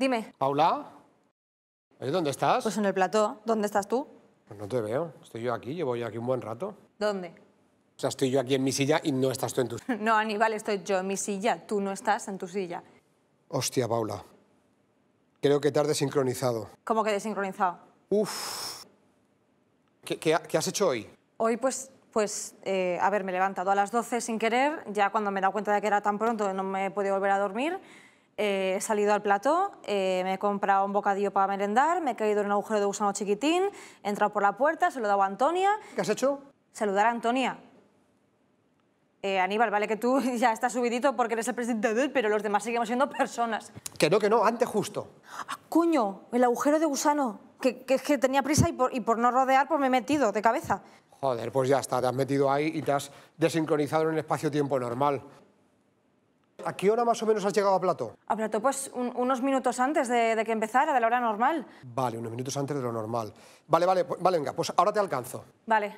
Dime. ¿Paula? ¿eh? ¿Dónde estás? Pues en el plató. ¿Dónde estás tú? Pues no te veo. Estoy yo aquí, llevo yo aquí un buen rato. ¿Dónde? O sea, estoy yo aquí en mi silla y no estás tú en tu silla. No, Aníbal, estoy yo en mi silla. Tú no estás en tu silla. Hostia, Paula. Creo que te has desincronizado. ¿Cómo que desincronizado? Uf. qué has hecho hoy? Hoy, pues, pues, eh, a ver, me he levantado a las 12 sin querer, ya cuando me he dado cuenta de que era tan pronto no me he podido volver a dormir, eh, he salido al plató, eh, me he comprado un bocadillo para merendar, me he caído en un agujero de gusano chiquitín, he entrado por la puerta, se lo he dado a Antonia. ¿Qué has hecho? Saludar a Antonia. Eh, Aníbal, vale que tú ya estás subidito porque eres el presidente, pero los demás seguimos siendo personas. Que no, que no, antes justo. ¡Ah, coño! El agujero de gusano. Que, que tenía prisa y por, y por no rodear, pues me he metido de cabeza. Joder, pues ya está, te has metido ahí y te has desincronizado en el espacio-tiempo normal. ¿A qué hora más o menos has llegado a Plato? A Plato, pues unos minutos antes de, que empezara, de la hora normal. Vale, unos minutos antes de lo normal. Vale, vale, pues, venga, pues ahora te alcanzo. Vale.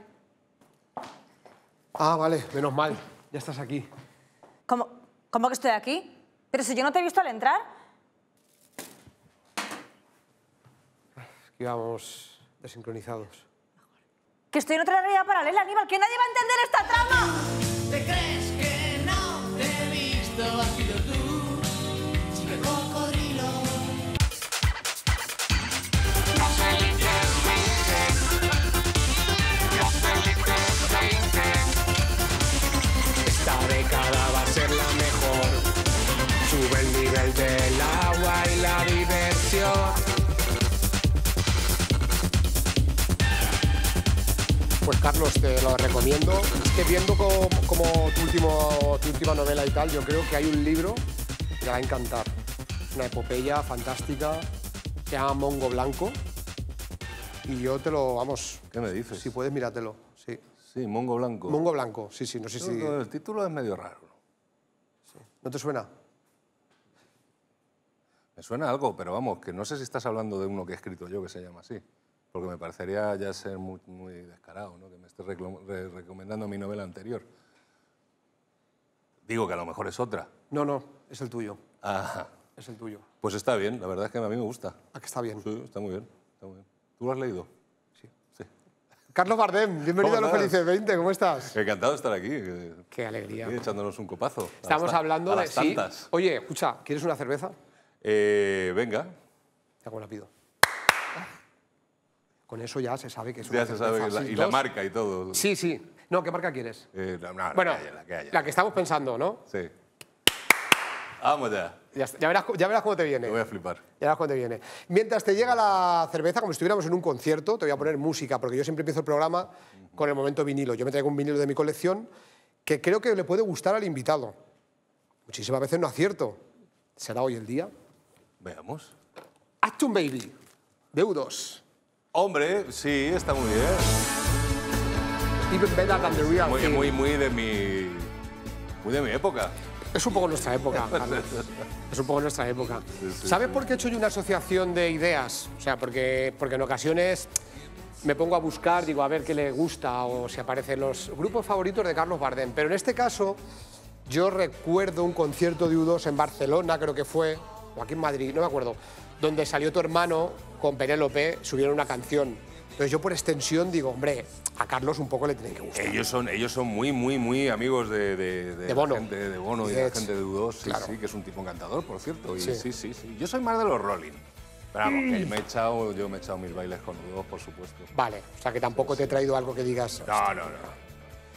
Ah, vale, menos mal, ya estás aquí. ¿Cómo, ¿Cómo que estoy aquí? Pero si yo no te he visto al entrar. Es que íbamos desincronizados. Que estoy en otra realidad paralela, animal, que nadie va a entender esta trama. ¿Te crees que no he visto? Pues Carlos, te lo recomiendo. Es que viendo como, tu, último, última novela y tal, yo creo que hay un libro que te va a encantar. Una epopeya fantástica, se llama Mongo Blanco. Y yo te lo, vamos... ¿Qué me dices? Si puedes, míratelo, sí. Sí, Mongo Blanco. Mongo Blanco, sí, sí, no sé si... El título es medio raro. ¿No te suena? Me suena algo, pero vamos, que no sé si estás hablando de uno que he escrito yo que se llama así porque me parecería ya ser muy, descarado, ¿no? que me estés recomendando mi novela anterior. Digo que a lo mejor es otra. No, no, es el tuyo. Ajá. Es el tuyo. Pues está bien, la verdad es que a mí me gusta. Ah, que está bien. Sí, está muy bien. ¿Tú lo has leído? Sí. sí. Carlos Bardem, bienvenido a Los Felices 20, ¿cómo estás? Encantado de estar aquí. Qué alegría. Estoy echándonos un copazo. Estamos hablando de... Tantas. Oye, escucha, ¿quieres una cerveza? Eh, venga. Ya con la pido. Con eso ya se sabe que es una Ya se sabe que y la marca y todo. Sí, sí. No, ¿qué marca quieres? Eh, bueno, la que, haya, estamos pensando, ¿no? Sí. Vamos ya. Ya, verás, cómo te viene. voy a flipar. Ya verás cómo te viene. Mientras te llega la cerveza, como si estuviéramos en un concierto, te voy a poner música, porque yo siempre empiezo el programa con el momento vinilo. Yo me traigo un vinilo de mi colección que creo que le puede gustar al invitado. Muchísimas veces no acierto. ¿Será hoy el día? Veamos. Actum Baby, de 2 Hombre, sí, está muy bien. muy, muy, muy de mi... de mi época. Es un poco nuestra época, Carlos. Es un poco nuestra época. ¿Sabes por qué he hecho yo una asociación de ideas? O sea, porque, porque en ocasiones me pongo a buscar, digo, a ver qué le gusta o si aparecen los grupos favoritos de Carlos Bardem. Pero en este caso, yo recuerdo un concierto de U2 en Barcelona, creo que fue, o aquí en Madrid, no me acuerdo donde salió tu hermano con Penélope, subieron una canción. Entonces yo por extensión digo, hombre, a Carlos un poco le tiene que gustar. Ellos son, ellos son muy, muy, muy amigos de, de, gente de Bono y de la gente de u sí, sí, que es un tipo encantador, por cierto. sí. sí, sí, Yo soy más de los Rolling. Pero me he echado, yo me he echado mis bailes con u por supuesto. Vale, o sea que tampoco te he traído algo que digas... No, no, no.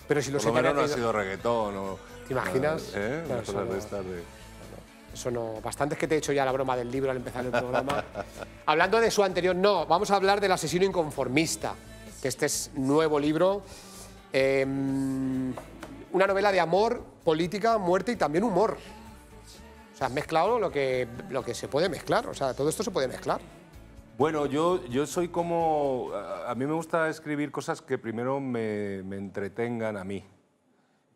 Pero si los no ha sido reggaetón o... ¿Te imaginas? ¿eh? Eso no. Bastantes que te he hecho ya la broma del libro al empezar el programa. Hablando de su anterior, no. Vamos a hablar del asesino inconformista, que este es nuevo libro. Em, una novela de amor, política, muerte y también humor. O sea, has mezclado lo que, lo que se puede mezclar. O sea, todo esto se puede mezclar. Bueno, yo, yo soy como... A mí me gusta escribir cosas que primero me entretengan a mí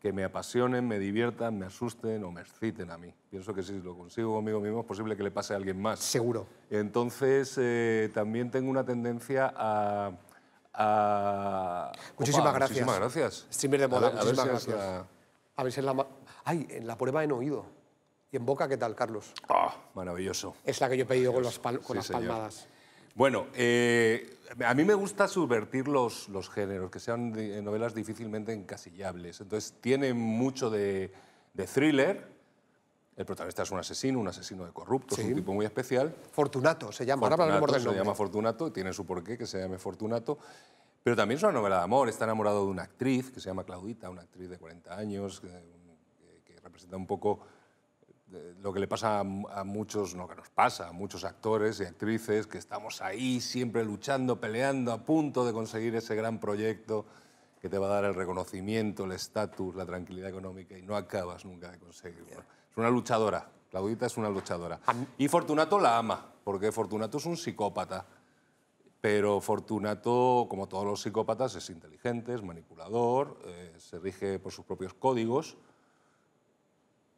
que me apasionen, me diviertan, me asusten o me exciten a mí. Pienso que si lo consigo conmigo mismo es posible que le pase a alguien más. Seguro. Entonces, eh, también tengo una tendencia a... Muchísimas gracias. Muchísimas gracias. Streamer de moda, a, muchísimas ver si gracias. A ver si en la... Ay, en la prueba en oído. ¿Y en boca qué tal, Carlos? Ah, maravilloso. Es la que yo he pedido con, las, las palmadas. Bueno, eh, a mí me gusta subvertir los, géneros, que sean eh, novelas difícilmente encasillables. Entonces, tiene mucho de, thriller. El protagonista es un asesino, un asesino de corruptos, un tipo muy especial. Fortunato se llama, Fortunato, Se llama Fortunato, tiene su porqué que se llame Fortunato. Pero también es una novela de amor, está enamorado de una actriz que se llama Claudita, una actriz de 40 años, eh, que representa un poco lo que le pasa a muchos, no que nos pasa a muchos actores y actrices, que estamos ahí siempre luchando, peleando, a punto de conseguir ese gran proyecto que te va a dar el reconocimiento, el estatus, la tranquilidad económica y no acabas nunca de conseguirlo. Es una luchadora, Claudita es una luchadora. Y Fortunato la ama, porque Fortunato es un psicópata. Pero Fortunato, como todos los psicópatas, es inteligente, es manipulador, eh, se rige por sus propios códigos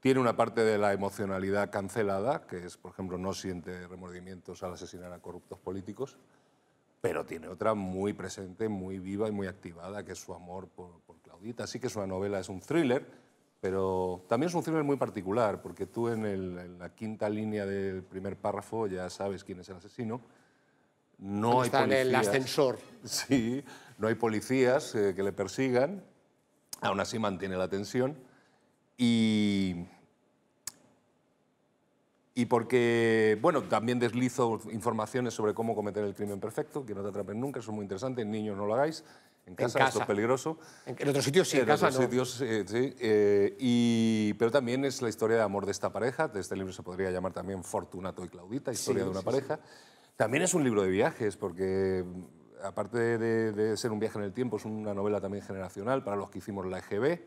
tiene una parte de la emocionalidad cancelada, que es, por ejemplo, no siente remordimientos al asesinar a corruptos políticos, pero tiene otra muy presente, muy viva y muy activada, que es su amor por, Claudita. Así que es una novela, es un thriller, pero también es un thriller muy particular, porque tú en, la quinta línea del primer párrafo ya sabes quién es el asesino. No hay está en el ascensor. Sí, no hay policías eh, que le persigan, aún así mantiene la tensión. Y, y porque, bueno, también deslizo informaciones sobre cómo cometer el crimen perfecto, que no te atrapen nunca, eso es muy interesante, niños no lo hagáis, en casa, esto es peligroso. En, otros sitios sí, en, casa otros no. sitios sí, eh, pero también es la historia de amor de esta pareja, de este libro se podría llamar también Fortunato y Claudita, historia de una pareja. También es un libro de viajes, porque aparte de, de, ser un viaje en el tiempo, es una novela también generacional para los que hicimos la EGB,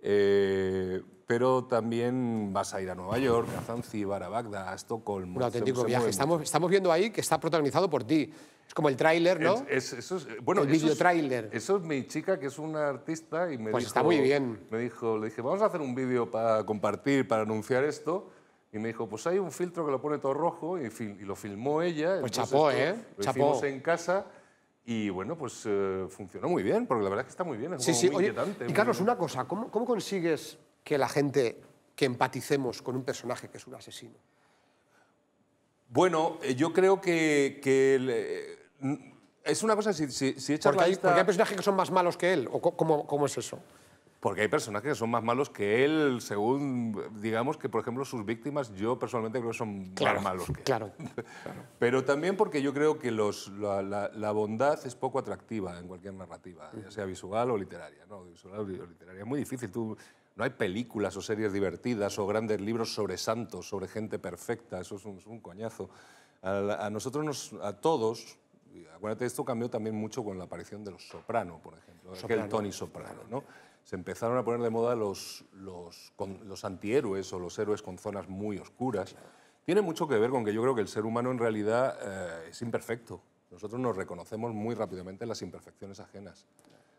eh, pero también vas a ir a Nueva York, a Zanzíbar, a Bagdad, a Estocolmo. Un auténtico viaje. estamos, estamos viendo ahí que está protagonizado por ti. Es como el tráiler, ¿no? eso es, bueno, el video tráiler. Eso es mi chica, que es una artista, y me pues está muy bien. Me dijo, le dije, vamos a hacer un vídeo para compartir, para anunciar esto. Y me dijo, pues hay un filtro que lo pone todo rojo, y, lo filmó ella. Pues chapó, ¿eh? Lo chapó. hicimos en casa y bueno, pues funciona eh, funcionó muy bien, porque la verdad es que está muy bien, es muy inquietante. Y Carlos, una cosa, ¿cómo, consigues que la gente, que empaticemos con un personaje que es un asesino? Bueno, eh, yo creo que, eh, es una cosa, si, si, porque hay, hay personajes que son más malos que él, ¿o cómo es eso? Porque hay personajes que son más malos que él, según, digamos que, por ejemplo, sus víctimas, yo personalmente creo que son más malos que él. Claro, claro. Pero también porque yo creo que la, bondad es poco atractiva en cualquier narrativa, mm. ya sea visual o literaria. No, visual o literaria. Es muy difícil. Tú, no hay películas o series divertidas o grandes libros sobre santos, sobre gente perfecta. Eso es un, coñazo. A, nosotros, nos, a todos, acuérdate, esto cambió también mucho con la aparición de los Soprano, por ejemplo. Aquel Tony Soprano, ¿no? se empezaron a poner de moda los, los, antihéroes o los héroes con zonas muy oscuras. Tiene mucho que ver con que yo creo que el ser humano en realidad eh, es imperfecto. Nosotros nos reconocemos muy rápidamente las imperfecciones ajenas.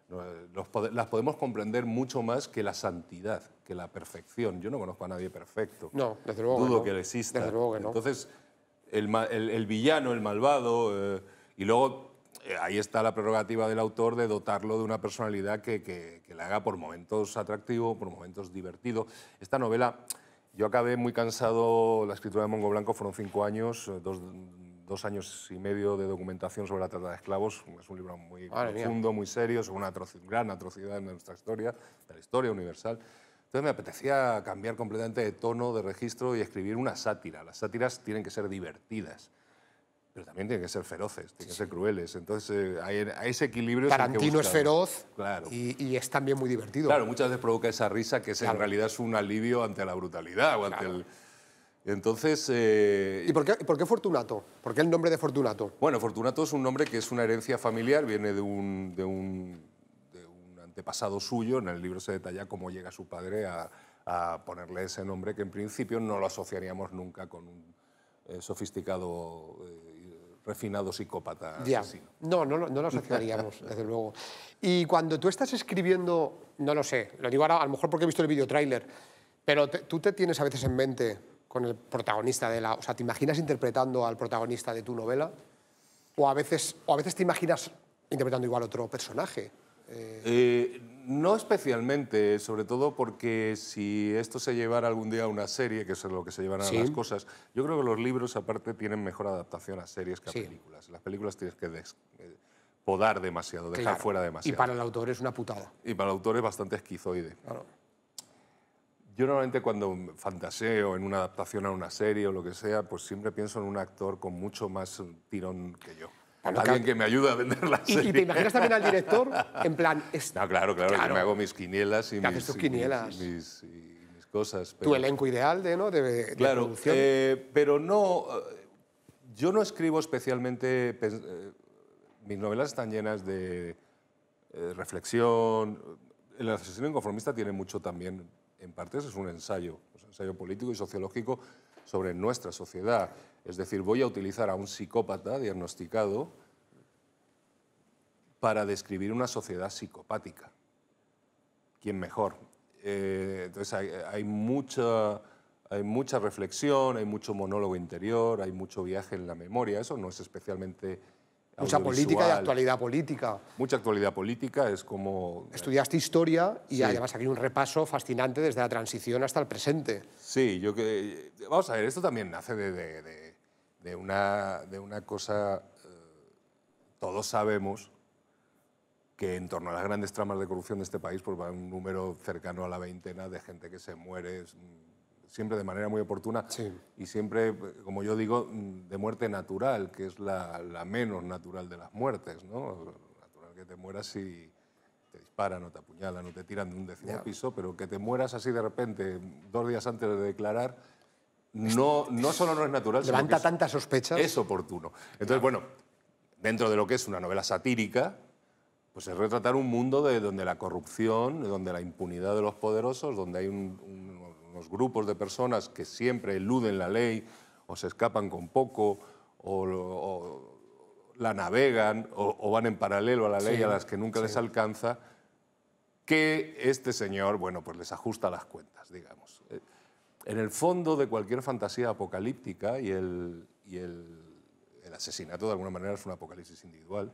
Eh, las podemos comprender mucho más que la santidad, que la perfección. Yo no conozco a nadie perfecto. No, desde luego. Dudo que, exista. Desde que no. Entonces, el, villano, el malvado, eh, y luego eh, ahí está la prerrogativa del autor de dotarlo de una personalidad que, que, la haga por momentos atractivo, por momentos divertido. Esta novela, yo acabé muy cansado, la escritura de Mongo Blanco fueron cinco años, eh, dos, años y medio de documentación sobre la trata de esclavos, es un libro muy profundo, muy serio, es una gran atrocidad en nuestra historia, de la historia universal. Entonces me apetecía cambiar completamente de tono, de registro y escribir una sátira. Las sátiras tienen que ser divertidas pero también tienen que ser feroces, tienen que ser crueles. Entonces, eh, hay, ese equilibrio. Tarantino es, es feroz claro. y, es también muy divertido. Claro, muchas veces provoca esa risa que es, en realidad es un alivio ante la brutalidad Entonces. Eh, ¿Y por qué, por qué, Fortunato? ¿Por qué el nombre de Fortunato? Bueno, Fortunato es un nombre que es una herencia familiar, viene de un, de un, antepasado suyo. En el libro se detalla cómo llega su padre a, ponerle ese nombre que en principio no lo asociaríamos nunca con un eh, sofisticado refinado psicópata ya. No, no, no lo asociaríamos, desde luego. Y cuando tú estás escribiendo, no lo sé, lo digo ahora a lo mejor porque he visto el video tráiler, pero tú te tienes a veces en mente con el protagonista de la... O sea, ¿te imaginas interpretando al protagonista de tu novela? O a veces, o veces te imaginas interpretando igual otro personaje. Eh, eh no especialmente, sobre todo porque si esto se llevara algún día a una serie, que es lo que se llevan a las cosas, yo creo que los libros aparte tienen mejor adaptación a series que a películas. Las películas tienes que eh, podar demasiado, dejar fuera demasiado. Y para el autor es una putada. Y para el autor es bastante esquizoide. Yo normalmente cuando fantaseo en una adaptación a una serie o lo que sea, pues siempre pienso en un actor con mucho más tirón que yo. Alguien que me ayude a vender la serie. ¿Y, te imaginas también al director? En plan... está No, claro, claro, claro. Yo me hago mis quinielas y, mis, cosas. Tu elenco ideal de, ¿no? de, claro, eh, pero no... Eh, yo no escribo especialmente... Eh, mis novelas están llenas de reflexión. El asesino inconformista tiene mucho también, en partes es un ensayo, un ensayo político y sociológico sobre nuestra sociedad. Es decir, voy a utilizar a un psicópata diagnosticado para describir una sociedad psicopática. ¿Quién mejor? Eh, entonces hay, mucha, hay mucha reflexión, hay mucho monólogo interior, hay mucho viaje en la memoria. Eso no es especialmente Mucha política y actualidad política. Mucha actualidad política, es como... Estudiaste historia y además aquí un repaso fascinante desde la transición hasta el presente. Sí, yo que... Vamos a ver, esto también nace de, una, de una cosa... Eh, todos sabemos que en torno a las grandes tramas de corrupción de este país pues va un número cercano a la veintena de gente que se muere, siempre de manera muy oportuna y siempre, como yo digo, de muerte natural, que es la, menos natural de las muertes, ¿no? Natural que te mueras si te disparan o te apuñalan o te tiran de un décimo piso, pero que te mueras así de repente, dos días antes de declarar, no, no solo no es natural, Levanta sino que tantas Es oportuno. Entonces, bueno, dentro de lo que es una novela satírica, pues es retratar un mundo de donde la corrupción, donde la impunidad de los poderosos, donde hay un los grupos de personas que siempre eluden la ley o se escapan con poco o, la navegan o, van en paralelo a la ley a las que nunca les alcanza, que este señor, bueno, pues les ajusta las cuentas, digamos. Eh, en el fondo de cualquier fantasía apocalíptica y el, el asesinato de alguna manera es un apocalipsis individual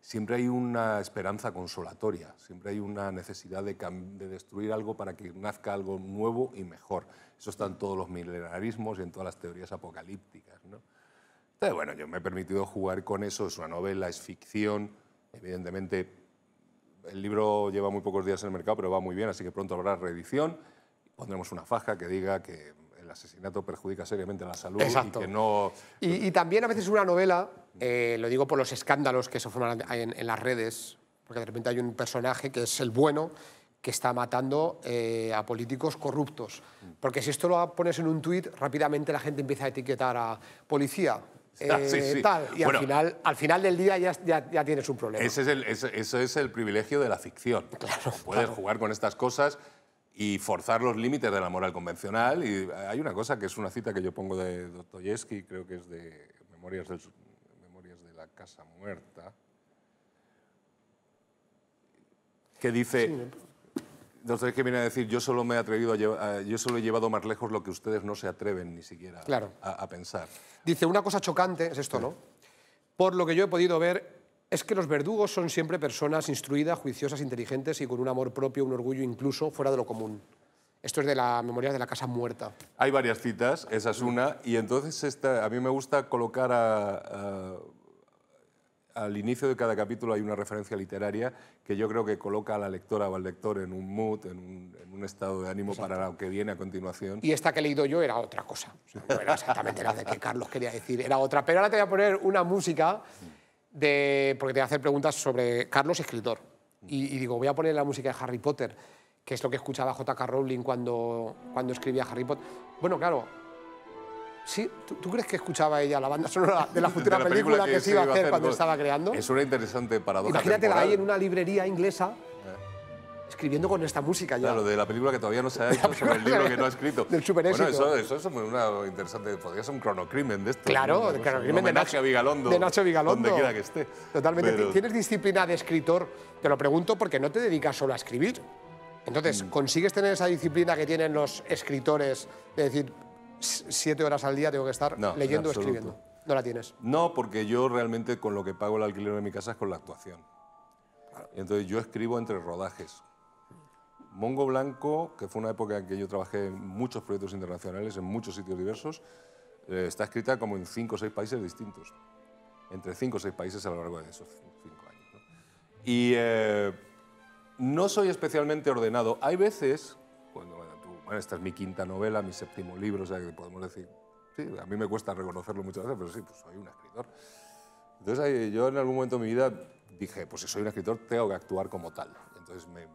siempre hay una esperanza consolatoria, siempre hay una necesidad de, destruir algo para que nazca algo nuevo y mejor. Eso está en todos los milenarismos y en todas las teorías apocalípticas. Entonces, bueno, yo me he permitido jugar con eso, es una novela, es ficción, evidentemente el libro lleva muy pocos días en el mercado, pero va muy bien, así que pronto habrá reedición, pondremos una faja que diga que el asesinato perjudica seriamente la salud y que no... Y, también a veces una novela, eh, lo digo por los escándalos que se forman en, las redes, porque de repente hay un personaje que es el bueno que está matando eh, a políticos corruptos. Porque si esto lo pones en un tuit, rápidamente la gente empieza a etiquetar a policía, ah, eh, Tal. Y al, final, al final del día ya, ya, tienes un problema. Ese es el, es el privilegio de la ficción. Claro, Puedes jugar con estas cosas y forzar los límites de la moral convencional. Y eh, hay una cosa que es una cita que yo pongo de Dostoyevsky, creo que es de Memorias, de la Casa Muerta, que dice... Dostoyevsky viene a decir, yo solo me he atrevido a llevar, yo solo he llevado más lejos lo que ustedes no se atreven ni siquiera a, pensar. Dice, una cosa chocante es esto, ¿no? Por lo que yo he podido ver, es que los verdugos son siempre personas instruidas, juiciosas, inteligentes y con un amor propio, un orgullo incluso fuera de lo común. Esto es de la memoria de la Casa Muerta. Hay varias citas, esa es una, y entonces esta, a mí me gusta colocar al inicio de cada capítulo hay una referencia literaria que yo creo que coloca a la lectora o al lector en un mood, en un, estado de ánimo para lo que viene a continuación. Y esta que he leído yo era otra cosa, era exactamente la de que Carlos quería decir, era otra, pero ahora te voy a poner una música de, porque te voy a hacer preguntas sobre Carlos, escritor. Y, digo, voy a poner la música de Harry Potter, que es lo que escuchaba J.K. Rowling cuando, cuando escribía Harry Potter. Bueno, claro, ¿sí? ¿Tú, crees que escuchaba ella la banda sonora de la futura película, que, se, iba a hacer, cuando estaba creando? Es una interesante paradoja. Imagínatela la ahí en una librería inglesa escribiendo con esta música ya. Claro, de la película que todavía no se ha hecho, sobre el libro que no ha escrito. Del super éxito. Bueno, eso, eso es una interesante, podría ser un cronocrimen de este. Claro, ¿no? cronocrimen de Nacho Vigalondo. De Nacho Vigalondo. Donde quiera que esté. Totalmente. ¿Tienes disciplina de escritor? Te lo pregunto porque no te dedicas solo a escribir. Entonces, mm. ¿consigues tener esa disciplina que tienen los escritores de decir, siete horas al día tengo que estar leyendo o escribiendo? ¿No la tienes? No, porque yo realmente con lo que pago el alquiler de mi casa es con la actuación. Entonces yo escribo entre rodajes, Mongo Blanco, que fue una época en que yo trabajé en muchos proyectos internacionales, en muchos sitios diversos, eh, está escrita como en cinco o seis países distintos. Entre cinco o seis países a lo largo de esos cinco años. Y eh, no soy especialmente ordenado. Hay veces, cuando bueno, esta es mi quinta novela, mi séptimo libro, o sea que podemos decir, sí, a mí me cuesta reconocerlo muchas veces, pero sí, pues soy un escritor. Entonces yo en algún momento de mi vida dije, pues si soy un escritor tengo que actuar como tal. Entonces me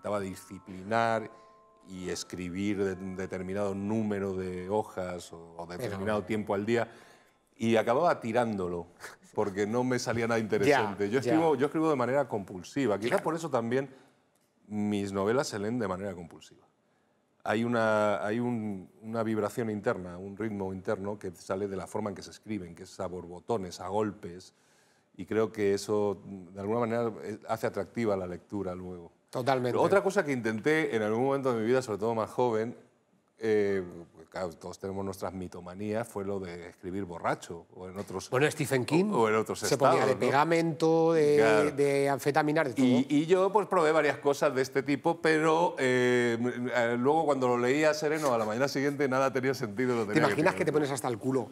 necesitaba disciplinar y escribir determinado número de hojas o, determinado tiempo al día y acababa tirándolo porque no me salía nada interesante. yo, escribo, yo escribo de manera compulsiva, quizás por eso también mis novelas se leen de manera compulsiva. Hay, una, hay una vibración interna, un ritmo interno que sale de la forma en que se escriben, que es a borbotones, a golpes, y creo que eso de alguna manera eh, hace atractiva la lectura luego. Totalmente. Otra cosa que intenté en algún momento de mi vida, sobre todo más joven, eh, pues todos tenemos nuestras mitomanías, fue lo de escribir borracho o en otros... Bueno, Stephen King o, en otros se ponía de pegamento, de, anfetaminar, de anfetaminas, todo. Y, yo pues probé varias cosas de este tipo, pero eh, eh, luego cuando lo leía sereno a la mañana siguiente nada tenía sentido. ¿Te imaginas que, te pones hasta el culo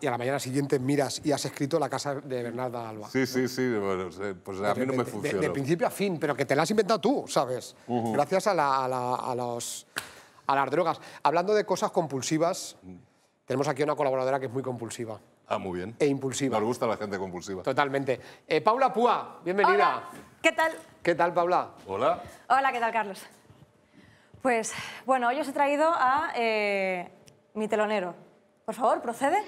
y a la mañana siguiente miras y has escrito la casa de Bernarda Alba. Sí, sí, sí, pues a mí no me funciona. De, principio a fin, pero que te la has inventado tú, ¿sabes? Gracias a, los, a las drogas. Hablando de cosas compulsivas, tenemos aquí una colaboradora que es muy compulsiva. Ah, muy bien. E impulsiva. Nos gusta la gente compulsiva. Totalmente. Eh, Paula Púa, bienvenida. ¿Qué tal? ¿Qué tal, Paula? Hola. Hola, ¿qué tal, Carlos? Pues, bueno, hoy os he traído a eh, mi telonero. Por favor, procede.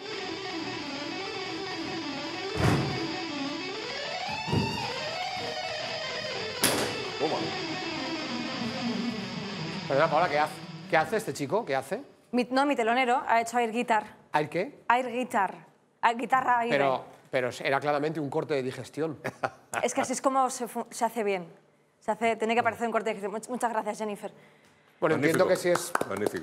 Perdona, Paola, ¿qué hace? ¿Qué hace este chico? ¿Qué hace? no, mi telonero ha hecho air guitar. ¿Air qué? Air guitar. Air guitarra Pero, pero era claramente un corte de digestión. Es que así es como se, hace bien. Se hace, tiene que aparecer un corte de digestión. Muchas gracias, Jennifer. Bueno, entiendo que si es.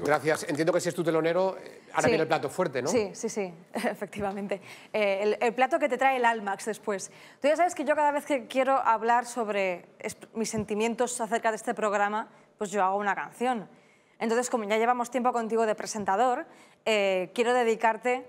Gracias. Entiendo que si es tu telonero, eh, ahora viene el plato fuerte, ¿no? Sí, sí, sí, efectivamente. Eh, el, plato que te trae el Almax después. Tú ya sabes que yo cada vez que quiero hablar sobre mis sentimientos acerca de este programa, pues yo hago una canción. Entonces, como ya llevamos tiempo contigo de presentador, eh, quiero dedicarte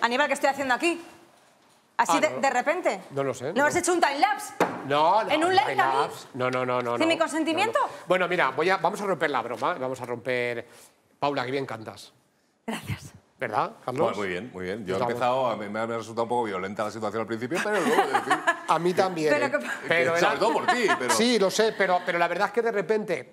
Aníbal, ¿qué estoy haciendo aquí? ¿Así ah, de, repente? No lo sé. ¿No, has hecho un time-lapse? No, no. ¿En un live No, no, no, no. ¿Sin mi consentimiento? Bueno, mira, voy vamos a romper la broma. ¿eh? Vamos a romper... Paula, qué bien cantas. Gracias. ¿Verdad, Carlos? Pues muy bien, muy bien. Yo he empezado, a me ha resultado un poco violenta la situación al principio, pero luego, A mí también. Pero, ¿eh? por ti, pero... Sí, lo sé, pero, pero la verdad es que de repente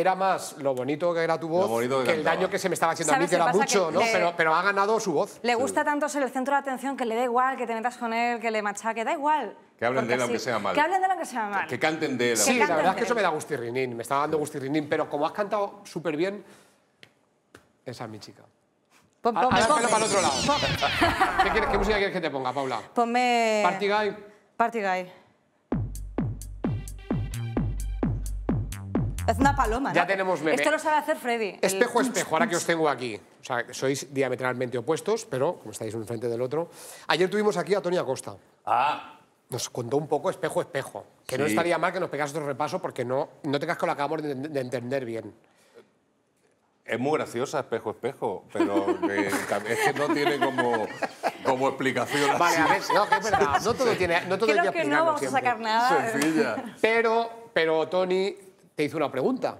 era más lo bonito que era tu voz que, el daño que se me estaba haciendo a mí, que era mucho, Pero, pero, ha ganado su voz. Le gusta tanto ser el centro de atención que le da igual que te metas con él, que le machaque, da igual. Que hablen de lo que sea mal. Que hablen de lo que sea mal. Que canten de él. Sí, la verdad es que eso me da gustirrinín, me estaba dando gustirrinín, pero como has cantado súper bien, esa es mi chica. Pon, pon, a, a para el otro lado. ¿Qué, ¿Qué, música quieres que te ponga, Paula? Ponme... Party Guy. Party Guy. Es una paloma, Ya tenemos Esto lo sabe hacer Freddy. Espejo, espejo, ahora que os tengo aquí. O sea, sois diametralmente opuestos, pero como estáis un frente del otro. Ayer tuvimos aquí a Tony Acosta. Ah. Nos contó un poco espejo, espejo. Que no estaría mal que nos pegas otro repaso porque no, no te casco la cámara de, entender bien. Es muy graciosa, espejo, espejo, pero es que no tiene como, como explicación. Vale, a ver, no, que es verdad, no todo tiene. No todo Creo que no vamos a sacar nada. Pero, pero Tony hizo una pregunta.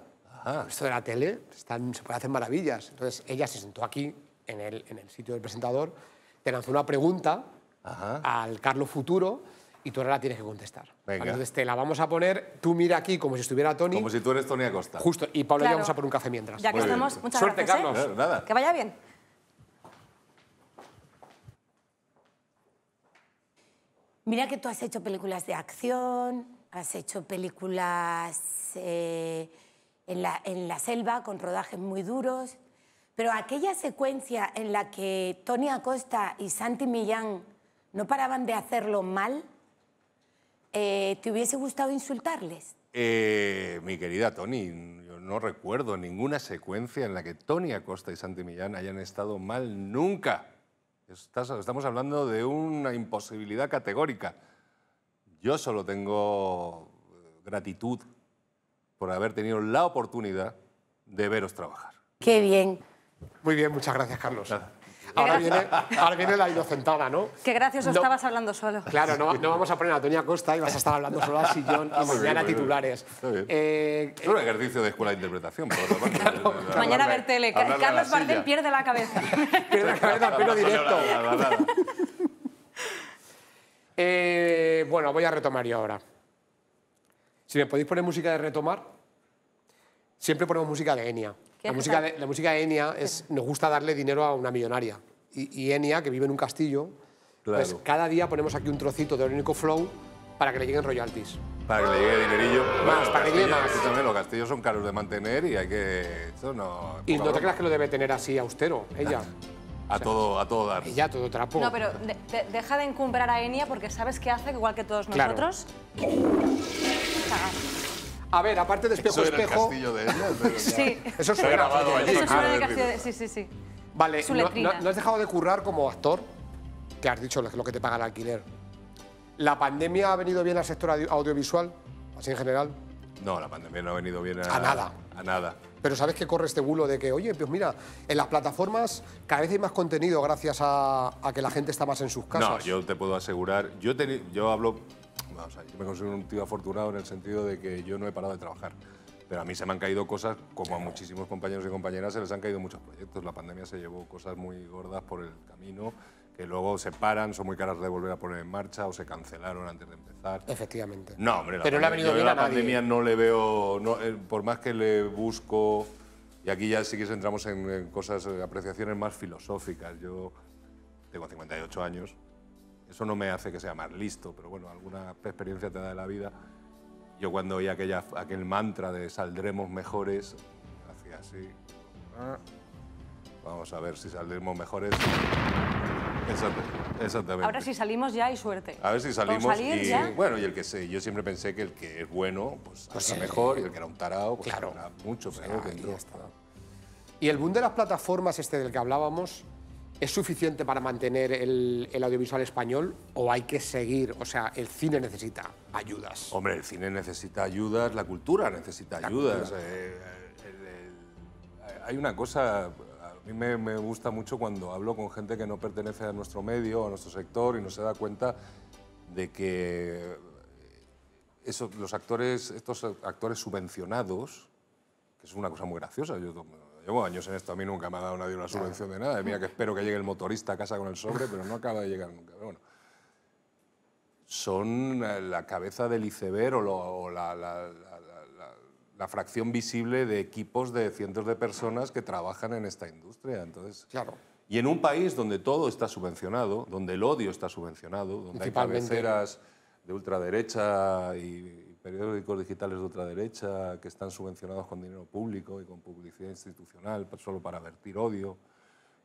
Esto de la tele, están, se puede hacer maravillas. Entonces ella se sentó aquí, en el, en el sitio del presentador, te lanzó una pregunta al Carlos Futuro y tú ahora la tienes que contestar. Entonces te la vamos a poner, tú mira aquí como si estuviera Tony. Como si tú eres Tony Acosta. Justo, y Pablo claro. vamos a por un café mientras. Ya que estamos, muchas Suerte, gracias, ¿eh? Carlos. Que vaya bien. Mira que tú has hecho películas de acción, Has hecho películas eh, en, la, selva con rodajes muy duros, pero aquella secuencia en la que Tony Acosta y Santi Millán no paraban de hacerlo mal, eh, ¿te hubiese gustado insultarles? Eh, mi querida Tony, yo no recuerdo ninguna secuencia en la que Tony Acosta y Santi Millán hayan estado mal nunca. estamos hablando de una imposibilidad categórica. Yo solo tengo eh, gratitud por haber tenido la oportunidad de veros trabajar. Qué bien. Muy bien, muchas gracias, Carlos. Ahora viene, la inocentada, ¿no? Qué gracioso estabas hablando solo. Claro, no, no, vamos a poner a Antonia Costa y vas a estar hablando solo al sillón y ah, mañana titulares. Eh, es un ejercicio de escuela de interpretación, por lo tanto. mañana ver tele. Carlos Martín pierde la cabeza. pierde la cabeza, pelo directo. Eh, bueno, voy a retomar yo ahora. Si me podéis poner música de retomar, siempre ponemos música de Enia. La música de, la música de Enia es, nos gusta darle dinero a una millonaria. Y, y Enia, que vive en un castillo, pues cada día ponemos aquí un trocito de Orinoco Flow para que le lleguen royalties. Para que le llegue dinerillo. Más, para que le más. los castillos son caros de mantener y hay que... no... Y no te creas que lo debe tener así austero, ella a, todo, a todo Y ya todo trapo. No, pero deja de encumbrar a Enia porque sabes qué hace, igual que todos nosotros. A ver, aparte de espejo, eso de sí. Eso es grabado allí. Eso Sí, sí, sí. Vale, no, has dejado de currar como actor? Que has dicho lo que te paga el alquiler. ¿La pandemia ha venido bien al sector audiovisual? Así en general. No, la pandemia no ha venido bien a nada. A nada. Pero sabes que corre este bulo de que, oye, pues mira, en las plataformas cada vez hay más contenido gracias a, que la gente está más en sus casas. No, yo te puedo asegurar, yo, yo hablo, yo me considero un tío afortunado en el sentido de que yo no he parado de trabajar. Pero a mí se me han caído cosas, como a muchísimos compañeros y compañeras se les han caído muchos proyectos. La pandemia se llevó cosas muy gordas por el camino que luego se paran, son muy caras de volver a poner en marcha o se cancelaron antes de empezar. Efectivamente. No, hombre, la Pero la pandemia no le veo, eh, por más que le busco, y aquí ya sí que entramos en, cosas, eh, apreciaciones más filosóficas. Yo tengo 58 años, eso no me hace que sea más listo, pero bueno, alguna experiencia te da de la vida. Yo cuando oí aquella, aquel mantra de saldremos mejores, hacía así. Ah, vamos a ver si saldremos mejores. Exactamente. Ahora si salimos ya hay suerte. A ver si salimos y bueno, y el que sé, yo siempre pensé que el que es bueno, pues, está pues mejor, y el que era un tarado, pues era mucho peor que Y el boom de las plataformas este del que hablábamos, ¿es suficiente para mantener el, audiovisual español o hay que seguir? O sea, el cine necesita ayudas. Hombre, el cine necesita ayudas, la cultura necesita ayudas. Eh, eh, hay una cosa a mí me, gusta mucho cuando hablo con gente que no pertenece a nuestro medio, a nuestro sector, y no se da cuenta de que los actores, estos actores subvencionados, que es una cosa muy graciosa, yo llevo años en esto, a mí nunca me ha dado nadie una subvención de nada, mira que espero que llegue el motorista a casa con el sobre, pero no acaba de llegar nunca. bueno, son eh, la cabeza del iceberg o, la la fracción visible de equipos de cientos de personas que trabajan en esta industria. Entonces, claro. Y en un país donde todo está subvencionado, donde el odio está subvencionado, donde hay cabeceras de ultraderecha y periódicos digitales de ultraderecha que están subvencionados con dinero público y con publicidad institucional solo para vertir odio,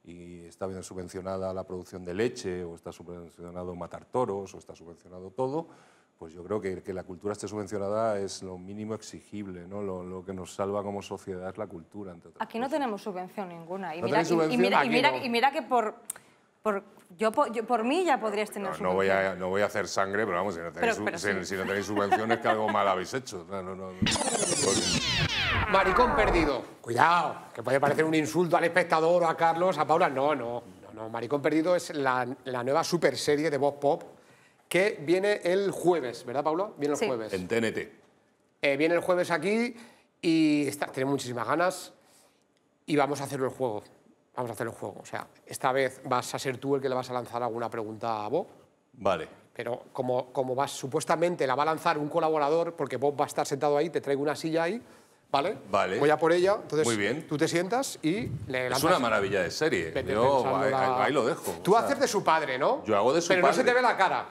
y está bien subvencionada la producción de leche, o está subvencionado matar toros, o está subvencionado todo, pues yo creo que, que la cultura esté subvencionada es lo mínimo exigible, ¿no? Lo, que nos salva como sociedad es la cultura. Entre otras Aquí no tenemos subvención ninguna. Y, mira, mira, y mira, que por... por yo, por mí ya podrías tener no, no voy a No voy a hacer sangre, pero vamos, si no tenéis, subvención es subvenciones que algo mal habéis hecho. Maricón perdido. Cuidado, que puede parecer un insulto al espectador o a Carlos, a Paula. No, no, no, Maricón perdido es la, la nueva super serie de Voz Pop que viene el jueves, ¿verdad, Pablo? Viene el sí. jueves. En TNT. Eh, viene el jueves aquí y está, tiene muchísimas ganas y vamos a hacer el juego. Vamos a hacer el juego. O sea, esta vez vas a ser tú el que le vas a lanzar alguna pregunta a Bob. Vale. Pero como, como vas, supuestamente la va a lanzar un colaborador, porque Bob va a estar sentado ahí, te traigo una silla ahí, ¿vale? Vale. Voy a por ella, entonces Muy bien. tú te sientas y le lanzas. Es una maravilla de serie. Yo ahí, lo dejo. Tú haces de su padre, ¿no? Yo hago de su padre. Pero no se te ve la cara.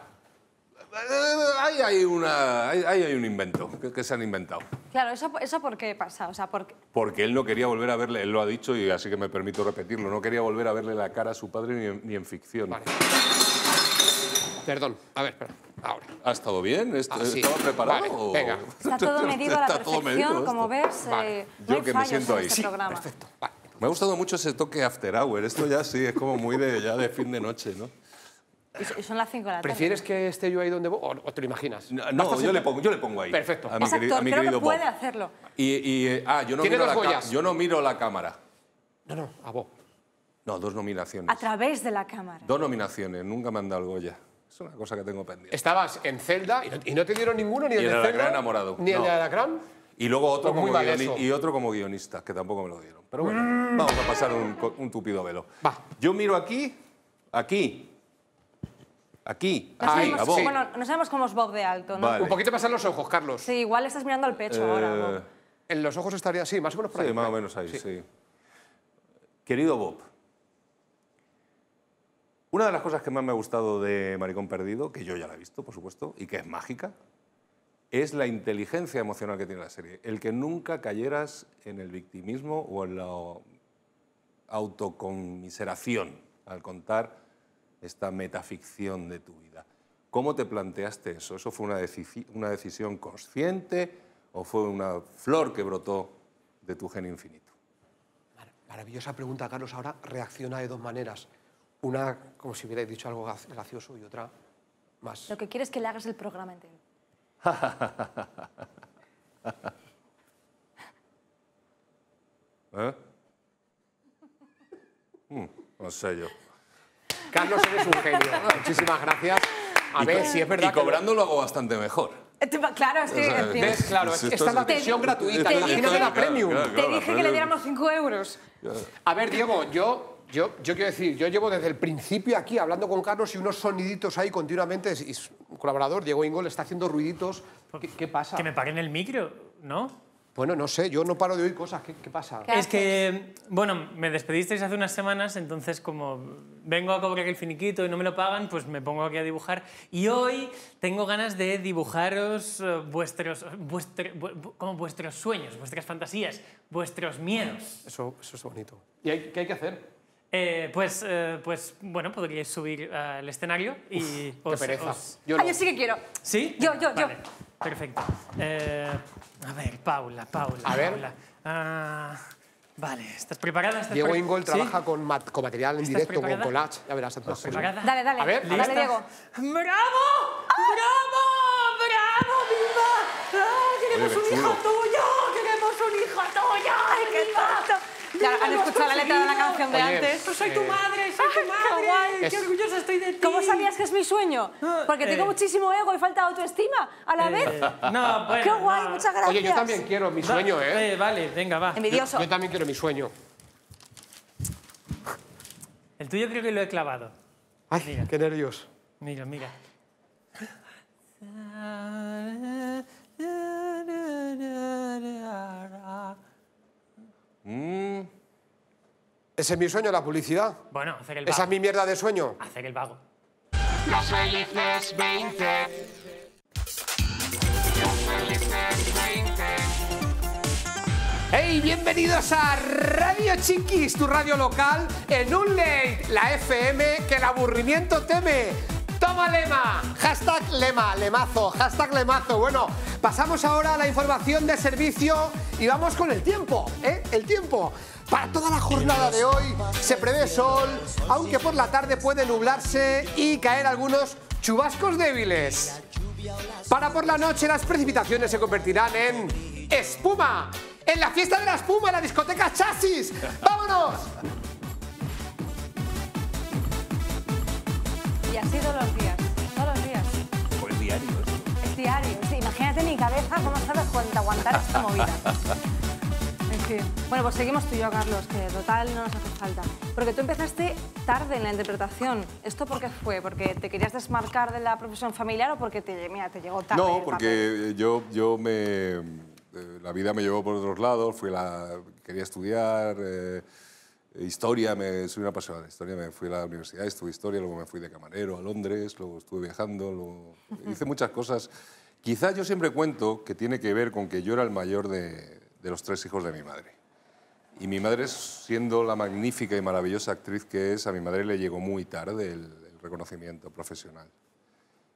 Ahí hay, una, hay un invento que, se han inventado. Claro, ¿eso, eso por qué pasa? O sea, Porque él no quería volver a verle, él lo ha dicho y así que me permito repetirlo, no quería volver a verle la cara a su padre ni en, ficción. Perdón, a ver, espera. Ahora. ¿Ha estado bien? Ah, ¿Estaba preparado? Está todo medido a la perfección, como ves. Eh, Yo que me siento ahí. Este me ha gustado mucho ese toque after hour. Esto ya sí, es como muy de, ya de fin de noche, ¿no? son las 5 la ¿Prefieres que esté yo ahí donde vos o, te lo imaginas? No, yo, le pongo, ahí. Perfecto. A mi, creo que puede hacerlo. Y, eh, ah, yo no, miro la cámara. No, no, a vos. No, dos nominaciones. A través de la cámara. Dos nominaciones, nunca me han dado Goya. Es una cosa que tengo pendiente. Estabas en Celda y no, te dieron ninguno, ni el, Celda, ni el de Alacrán. Y luego otro, pues como guionista, y otro como guionista, que tampoco me lo dieron. Pero bueno, vamos a pasar un, un tupido velo. Va. Yo miro aquí, aquí, Aquí, no sabemos, Bueno, no sabemos cómo es Bob de alto, Un poquito en los ojos, Carlos. Sí, igual estás mirando al pecho ahora, eh, En los ojos estaría así, más o menos por ahí. Sí, más o menos ahí, sí. sí. Querido Bob, una de las cosas que más me ha gustado de Maricón Perdido, que yo ya la he visto, por supuesto, y que es mágica, es la inteligencia emocional que tiene la serie. El que nunca cayeras en el victimismo o en la autocomiseración al contar esta metaficción de tu vida. ¿Cómo te planteaste eso? ¿Eso fue una, una decisión consciente o fue una flor que brotó de tu genio infinito? Maravillosa pregunta, Carlos. Ahora reacciona de dos maneras. Una como si hubiera dicho algo gracioso y otra más. Lo que quieres es que le hagas el programa entero. ¿Eh? Mm, no sé yo. Carlos, eres un genio. Muchísimas gracias. A ver si es verdad. Y cobrando lo hago bastante mejor. Eh, claro, es que. O ¿ves? Claro, esta la atención gratuita. Te, dije, que premium. te dije que le diéramos 5 euros. A ver, Diego, yo yo, quiero decir, yo llevo desde el principio aquí hablando con Carlos y unos soniditos ahí continuamente. Y su colaborador, Diego Ingol, está haciendo ruiditos. ¿Qué, qué pasa? Que me paguen el micro, ¿no? Bueno, no sé, yo no paro de oír cosas. ¿Qué, pasa? es que, bueno, me despedisteis hace unas semanas, entonces como vengo a cobrar aquel finiquito y no me lo pagan, pues me pongo aquí a dibujar. Y hoy tengo ganas de dibujaros eh, vuestros, como vuestros sueños, vuestras fantasías, vuestros miedos. Eso, eso es bonito. ¿Y qué hay que hacer? Eh, pues, eh, pues bueno, podríais subir eh, al escenario y os, qué pereza. Ah, yo, sí que quiero. ¿Sí? Yo, yo, yo. Perfecto. Eh, a ver, Paula, Paula. A ver. Paula. Ah, vale, ¿estás preparada? Diego Ingol trabaja con, con material en directo, con collage. Ya verás, ¿Estás preparada? Dale, dale. A ver, dale, Diego. ¡Bravo! ¡Ah! ¡Bravo! ¡Bravo, viva! ¡Ah, ¡Queremos un hijo tuyo! Ya han escuchado la letra de la canción de antes. Pues soy tu madre, soy tu madre. Guay, qué orgullosa estoy de ti. ¿Cómo sabías que es mi sueño? Ah, Porque tengo eh. muchísimo ego y falta de autoestima a la eh, vez. No, Qué guay, muchas gracias. Oye, yo también quiero mi sueño, ¿eh? ¿eh? vale, venga, va. Envidioso. Yo, yo también quiero mi sueño. El tuyo creo que lo he clavado. Ay, qué nervios. Mira, mira. Mm. Ese es mi sueño, la publicidad. Bueno, hacer el vago. Esa es mi mierda de sueño. Hacer el vago. Los felices 20. ¡Hey! Bienvenidos a Radio Chiquis, tu radio local, en un late, la FM que el aburrimiento teme. Toma lema, hashtag lema, lemazo, hashtag lemazo. Bueno, pasamos ahora a la información de servicio y vamos con el tiempo, ¿eh? El tiempo. Para toda la jornada de hoy se prevé sol, aunque por la tarde puede nublarse y caer algunos chubascos débiles. Para por la noche las precipitaciones se convertirán en espuma. En la fiesta de la espuma, en la discoteca Chasis. ¡Vámonos! Y así todos los días. Todos los días. Pues diario. ¿eh? Es diario de mi cabeza cómo se cuenta aguantar esta movida. Bueno, pues seguimos tú y yo, Carlos, que total no nos hace falta. Porque tú empezaste tarde en la interpretación. ¿Esto por qué fue? ¿Porque te querías desmarcar de la profesión familiar o porque te, mira, te llegó tarde? No, porque yo, yo me eh, la vida me llevó por otros lados, fui la, quería estudiar eh, historia, me, soy una pasión de historia, me fui a la universidad, estudié historia, luego me fui de camarero a Londres, luego estuve viajando, hice muchas cosas Quizás yo siempre cuento que tiene que ver con que yo era el mayor de, los tres hijos de mi madre. Y mi madre, siendo la magnífica y maravillosa actriz que es, a mi madre le llegó muy tarde el, reconocimiento profesional.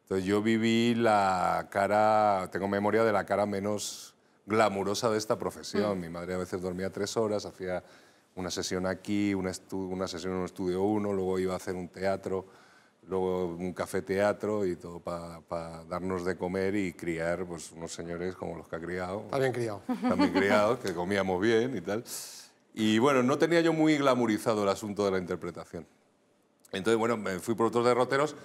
Entonces yo viví la cara, tengo memoria de la cara menos glamurosa de esta profesión. Mm. Mi madre a veces dormía tres horas, hacía una sesión aquí, una, una sesión en un estudio uno, luego iba a hacer un teatro luego un café-teatro y todo para darnos de comer y criar pues, unos señores como los que ha criado. También criado. También criado, que comíamos bien y tal. Y bueno, no tenía yo muy glamurizado el asunto de la interpretación. Entonces, bueno, me fui por otros derroteros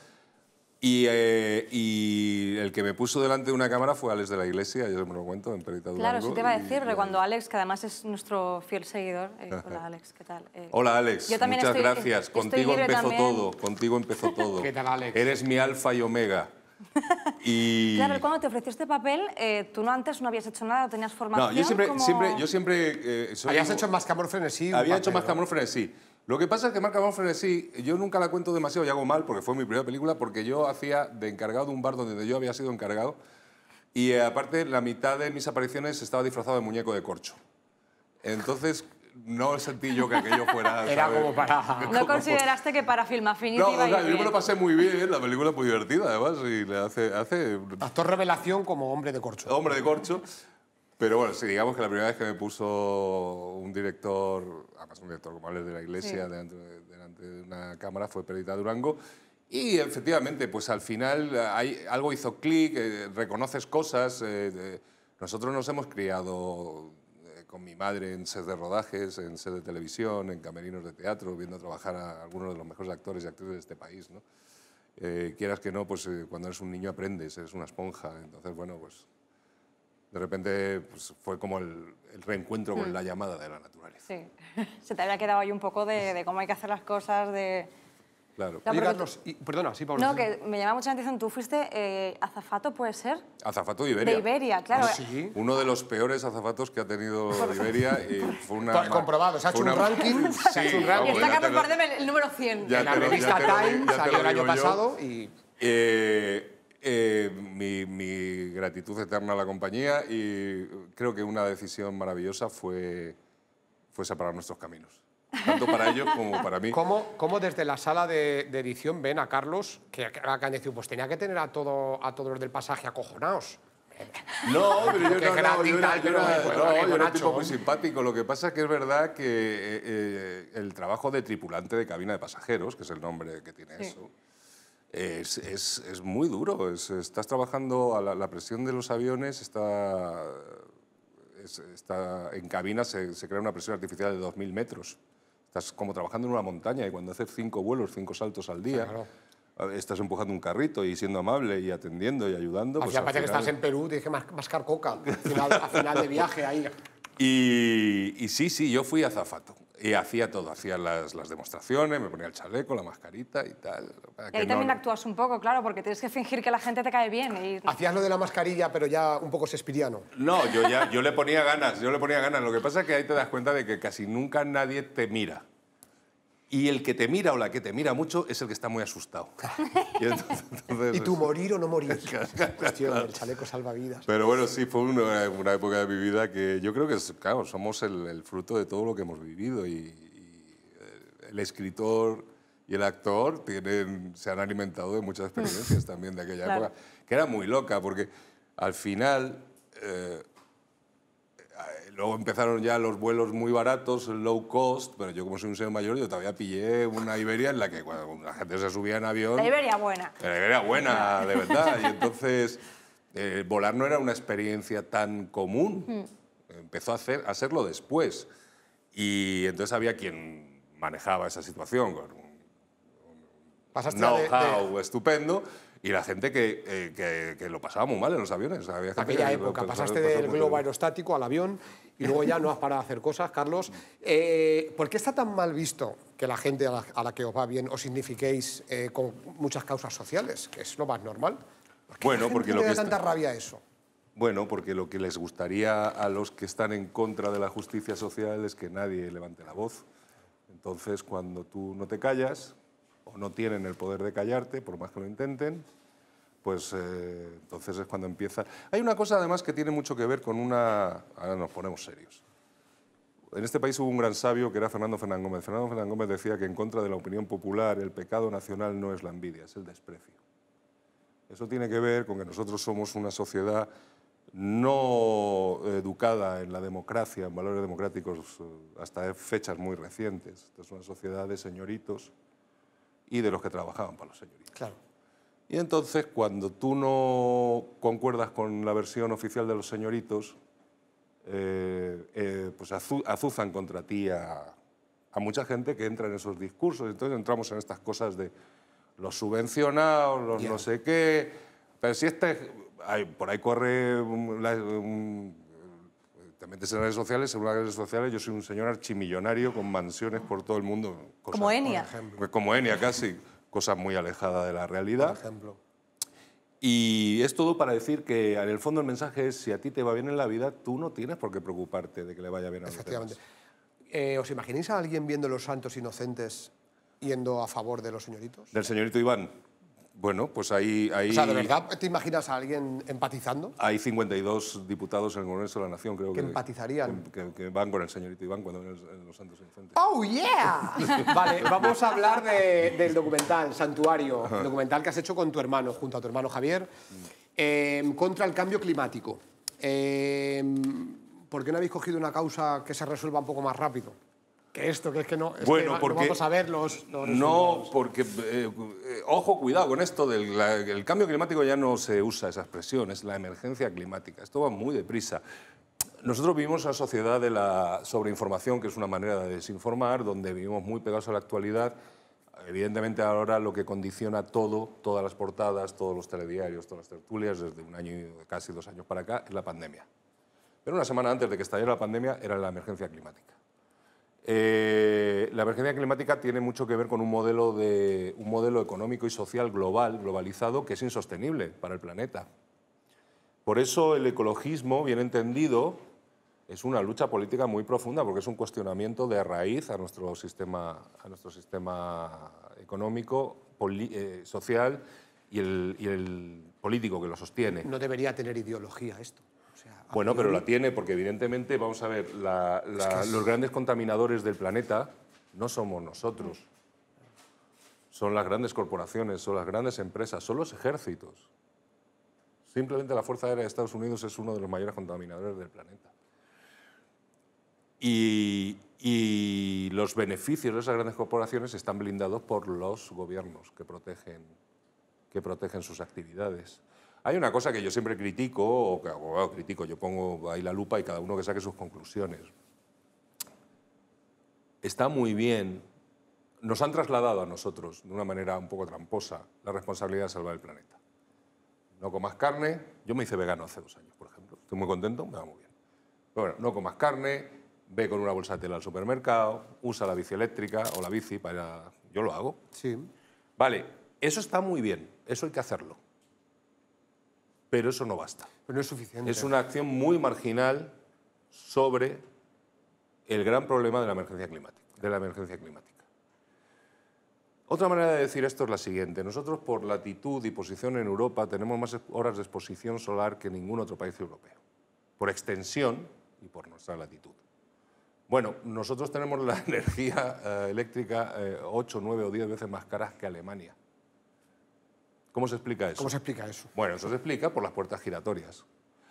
eh, y, el que me puso delante de una cámara fue Alex de la Iglesia, yo me lo cuento, en Perita Claro, sí te iba a decir, cuando Alex, que además es nuestro fiel seguidor... Eh, hola, Alex, ¿qué tal? Eh, hola, Alex, yo también muchas gracias. contigo empezó todo, contigo empezó todo. ¿Qué tal, Alex? Eres mi alfa y omega. y... Claro, cuando te ofreció este papel, tú no antes no habías hecho nada, tenías formación. No, yo siempre, siempre, yo siempre habías hecho más sí. Había hecho más sí. Lo que pasa es que Marca sí, yo nunca la cuento demasiado y hago mal porque fue mi primera película, porque yo hacía de encargado un bar donde yo había sido encargado y eh, aparte la mitad de mis apariciones estaba disfrazado de muñeco de corcho. Entonces, no sentí yo que aquello fuera... Era como para... ¿No consideraste que para Filmafinity No, o yo me lo pasé muy bien, la película es muy divertida además y le hace... hace... Actor revelación como hombre de corcho. Hombre de corcho. Pero bueno, sí, digamos que la primera vez que me puso un director, además un director como hables de la iglesia, delante, de una cámara, fue Perdita Durango. Y efectivamente, pues al final hay, algo hizo clic, eh, reconoces cosas. Eh, nosotros nos hemos criado eh, con mi madre en sets de rodajes, en sets de televisión, en camerinos de teatro, viendo trabajar a algunos de los mejores actores y actrices de este país. ¿no? quieras que no, pues cuando eres un niño aprendes, eres una esponja. Entonces, bueno, pues de repente pues, fue como el, reencuentro con hmm. la llamada de la naturaleza. Sí, se te había quedado ahí un poco de, cómo hay que hacer las cosas, de... Claro. Oye, y, perdona, sí, No, que me llama mucho la atención, tú fuiste eh, azafato, ¿puede ser? Azafato de Iberia. De Iberia, claro. Ah, sí? Uno de los peores azafatos que ha tenido Iberia y fue una... Comprobado, se ha hecho un ranking. Y está por Bardem el número 100. de la revista Time salió el año pasado y... Eh, eh, mi, gratitud eterna a la compañía y creo que una decisión maravillosa fue, fue separar nuestros caminos, tanto para ellos como para mí. ¿Cómo, desde la sala de, edición ven a Carlos, que, han pues tenía que tener a, todo, a todos los del pasaje acojonados? No, pero yo, no, yo era, un tipo muy simpático. Lo que pasa es que es verdad que eh, eh, el trabajo de tripulante de cabina de pasajeros, que es el nombre que tiene eso, es, muy duro. estás trabajando a la, presión de los aviones, está, está en cabina se, crea una presión artificial de 2.000 metros. Estás como trabajando en una montaña y cuando haces cinco vuelos, cinco saltos al día, estás empujando un carrito y siendo amable y atendiendo y ayudando. Pues sea, que estás en Perú, tienes que mascar coca al final, final de viaje ahí. Y, y, sí, sí, yo fui azafato. Y hacía todo, hacía las, las, demostraciones, me ponía el chaleco, la mascarita y tal. Y ahí también actúas un poco, claro, porque tienes que fingir que la gente te cae bien. Y... Hacías lo de la mascarilla, pero ya un poco sespiriano. No, yo, ya, yo le ponía ganas, yo le ponía ganas. Lo que pasa es que ahí te das cuenta de que casi nunca nadie te mira. Y el que te mira o la que te mira mucho es el que está muy asustado. y, tú morir o no morir. Cuestión, el chaleco salvavidas. Pero bueno, sí, fue una, una, época de mi vida que yo creo que, claro, somos el, fruto de todo lo que hemos vivido. Y, el escritor y el actor tienen, se han alimentado de muchas experiencias también de aquella época, que era muy loca, porque al final... Eh, Luego empezaron ya los vuelos muy baratos, low cost, pero yo como soy un señor mayor, yo todavía pillé una Iberia en la que la gente se subía en avión... La Iberia buena. La Iberia buena, de verdad. Y entonces, eh, volar no era una experiencia tan común. Hmm. Empezó a, hacer, a hacerlo después. Y entonces había quien manejaba esa situación con un know-how estupendo y la gente eh, que, que, lo pasaba muy mal en los aviones. Había Aquella época, pasaste del globo aerostático al avión y luego ya no has parado de hacer cosas, Carlos. Eh, ¿Por qué está tan mal visto que la gente a la, que os va bien os signifiquéis eh, con muchas causas sociales, que es lo más normal? ¿Por qué bueno, porque da tanta rabia eso? Bueno, porque lo que les gustaría a los que están en contra de la justicia social es que nadie levante la voz. Entonces, cuando tú no te callas, o no tienen el poder de callarte, por más que lo intenten, pues eh, entonces es cuando empieza. Hay una cosa además que tiene mucho que ver con una... Ahora nos ponemos serios. En este país hubo un gran sabio que era Fernando Fernández Gómez. Fernando Fernández Gómez decía que en contra de la opinión popular el pecado nacional no es la envidia, es el desprecio. Eso tiene que ver con que nosotros somos una sociedad no educada en la democracia, en valores democráticos eh, hasta fechas muy recientes. es una sociedad de señoritos y de los que trabajaban para los señoritos. Claro. Y entonces, cuando tú no concuerdas con la versión oficial de los señoritos, eh, eh, pues azuzan contra ti a, mucha gente que entra en esos discursos. Entonces entramos en estas cosas de los subvencionados, los no sé qué. Pero si este... por ahí corre la, en redes sociales, según las redes sociales, yo soy un señor archimillonario con mansiones por todo el mundo. como Enia. Pues como Enia, casi. Cosa muy alejada de la realidad. Por ejemplo. Y es todo para decir que, en el fondo, el mensaje es, si a ti te va bien en la vida, tú no tienes por qué preocuparte de que le vaya bien a los Efectivamente. Eh, ¿Os imagináis a alguien viendo los santos inocentes yendo a favor de los señoritos? Del señorito Iván. Bueno, pues ahí, ahí, O sea, ¿de verdad te imaginas a alguien empatizando? Hay 52 diputados en el Congreso de la Nación, creo que... Que empatizarían. Que, van con el señorito Iván cuando ven los santos infantes. ¡Oh, yeah! vale, vamos a hablar del documental, Santuario, documental que has hecho con tu hermano, junto a tu hermano Javier, em, contra el cambio climático. Em, ¿Por qué no habéis cogido una causa que se resuelva un poco más rápido? que esto, que es que no, es bueno, que porque vamos a ver los... no, porque, eh, eh, ojo, cuidado con esto, del, el cambio climático ya no se usa esa expresión, es la emergencia climática, esto va muy deprisa. Nosotros vivimos una sociedad de la sobreinformación, que es una manera de desinformar, donde vivimos muy pegados a la actualidad, evidentemente ahora lo que condiciona todo, todas las portadas, todos los telediarios, todas las tertulias, desde un año y casi dos años para acá, es la pandemia. Pero una semana antes de que estallara la pandemia era la emergencia climática. Eh, la emergencia climática tiene mucho que ver con un modelo, de, un modelo económico y social global, globalizado, que es insostenible para el planeta. Por eso el ecologismo, bien entendido, es una lucha política muy profunda, porque es un cuestionamiento de raíz a nuestro sistema, a nuestro sistema económico, eh, social y y el político que lo sostiene. No debería tener ideología esto. Bueno, pero la tiene, porque evidentemente, vamos a ver, los grandes contaminadores del planeta no somos nosotros. Son las grandes corporaciones, son las grandes empresas, son los ejércitos. Simplemente la Fuerza Aérea de Estados Unidos es uno de los mayores contaminadores del planeta. Y, los beneficios de esas grandes corporaciones están blindados por los gobiernos que que protegen sus actividades. Hay una cosa que yo siempre critico, o que critico, yo pongo ahí la lupa y cada uno que saque sus conclusiones. Está muy bien, nos han trasladado a nosotros, de una manera un poco tramposa, la responsabilidad de salvar el planeta. No comas carne, yo me hice vegano hace dos años, por ejemplo, estoy muy contento, me va muy bien. Pero bueno, no comas carne, ve con una bolsa de tela al supermercado, usa la bici eléctrica o la bici para... Yo lo hago. Sí. Vale, eso está muy bien, eso hay que hacerlo pero eso no basta. no es suficiente. Es una acción muy marginal sobre el gran problema de la emergencia climática. De la emergencia climática. Otra manera de decir esto es la siguiente. Nosotros por latitud y posición en Europa tenemos más horas de exposición solar que ningún otro país europeo, por extensión y por nuestra latitud. Bueno, nosotros tenemos la energía eh, eléctrica 8, eh, 9 o 10 veces más cara que Alemania ¿Cómo se explica eso? ¿Cómo se explica eso? Bueno, eso se explica por las puertas giratorias.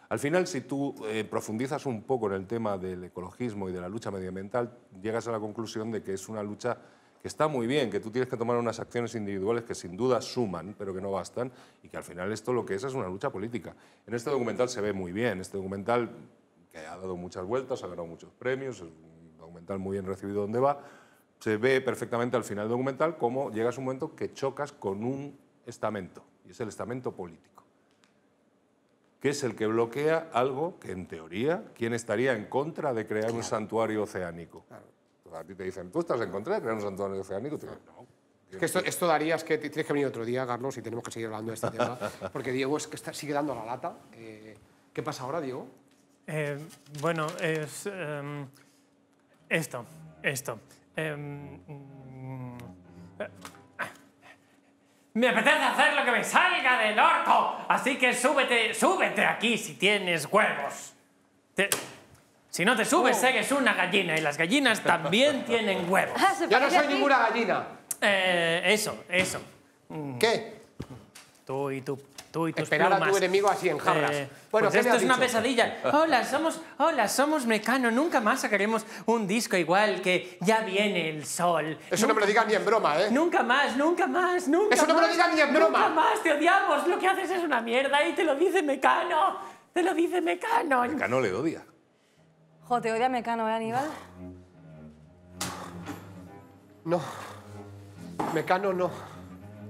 Al final, si tú eh, profundizas un poco en el tema del ecologismo y de la lucha medioambiental, llegas a la conclusión de que es una lucha que está muy bien, que tú tienes que tomar unas acciones individuales que sin duda suman, pero que no bastan, y que al final esto lo que es es una lucha política. En este documental se ve muy bien, este documental que ha dado muchas vueltas, ha ganado muchos premios, es un documental muy bien recibido donde va, se ve perfectamente al final del documental cómo llegas a un momento que chocas con un estamento, y es el estamento político, que es el que bloquea algo que en teoría, ¿quién estaría en contra de crear un santuario oceánico? a ti te dicen, ¿tú estás en contra de crear un santuario oceánico? no. esto, esto daría, que tienes que venir otro día, Carlos, y tenemos que seguir hablando de este tema, porque Diego es que sigue dando la lata. Eh, ¿Qué pasa ahora, Diego? Eh, bueno, es em, esto, esto. Em, mm, eh, me apetece hacer lo que me salga del orto. Así que súbete, súbete aquí si tienes huevos. Si no te subes, oh. es una gallina y las gallinas también tienen huevos. Ah, ya no soy ninguna gallina. Eh, eso, eso. Mm. ¿Qué? Tú y tú tú Esperar a tu enemigo así en jarras. Eh, bueno, pues esto es una pesadilla. Hola, somos, hola, somos Mecano. Nunca más sacaremos un disco igual que Ya viene el sol. Eso no me lo digas ni en broma, ¿eh? Nunca más, nunca más, nunca Eso más. Eso no me lo digas ni en broma. Nunca más, te odiamos. Lo que haces es una mierda y te lo dice Mecano. Te lo dice Mecano. Mecano le odia. Jo, te odia Mecano, ¿eh, Aníbal? No. Mecano no.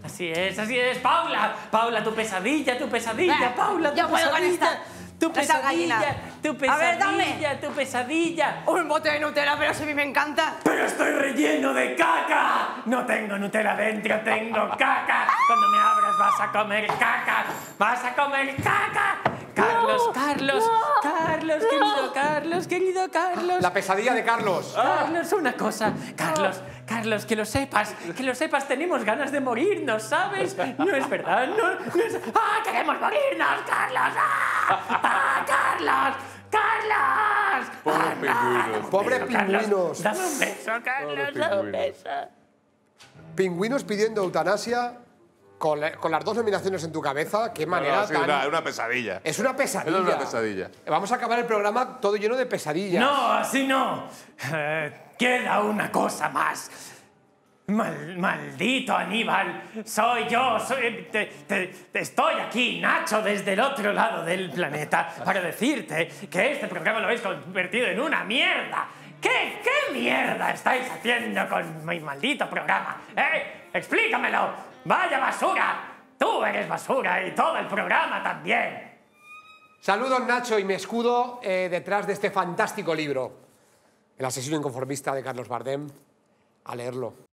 Así es, así es, Paula. Paula, tu pesadilla, tu pesadilla, Paula, tu pesadilla. tu pesadilla, tu pesadilla, tu pesadilla. Un bote de Nutella, pero si a mí me encanta. Pero estoy relleno de caca. No tengo Nutella dentro, tengo caca. Cuando me abras vas a comer caca. Vas a comer caca. Carlos, Carlos, Carlos, querido Carlos, querido Carlos. La pesadilla de Carlos. Carlos, una cosa. Carlos, Carlos, que lo sepas, que lo sepas, tenemos ganas de morirnos, ¿sabes? No es verdad, no, es... ¡Ah, queremos morirnos, Carlos! ¡Ah, ¡Ah Carlos! ¡Carlos! Pobres pingüinos. Pobre pingüinos. Dame un beso, Carlos, un beso. Pingüinos pidiendo eutanasia con, las dos nominaciones en tu cabeza, qué manera tan... una, una, pesadilla. Es una pesadilla. Es una pesadilla. Vamos a acabar el programa todo lleno de pesadillas. No, así no. Eh, queda una cosa más. maldito Aníbal, soy yo, soy, estoy aquí, Nacho, desde el otro lado del planeta, para decirte que este programa lo habéis convertido en una mierda. ¿Qué, qué mierda estáis haciendo con mi maldito programa? ¿Eh? Explícamelo. ¡Vaya basura! Tú eres basura y todo el programa también. Saludos Nacho y me escudo eh, detrás de este fantástico libro, El asesino inconformista de Carlos Bardem, a leerlo.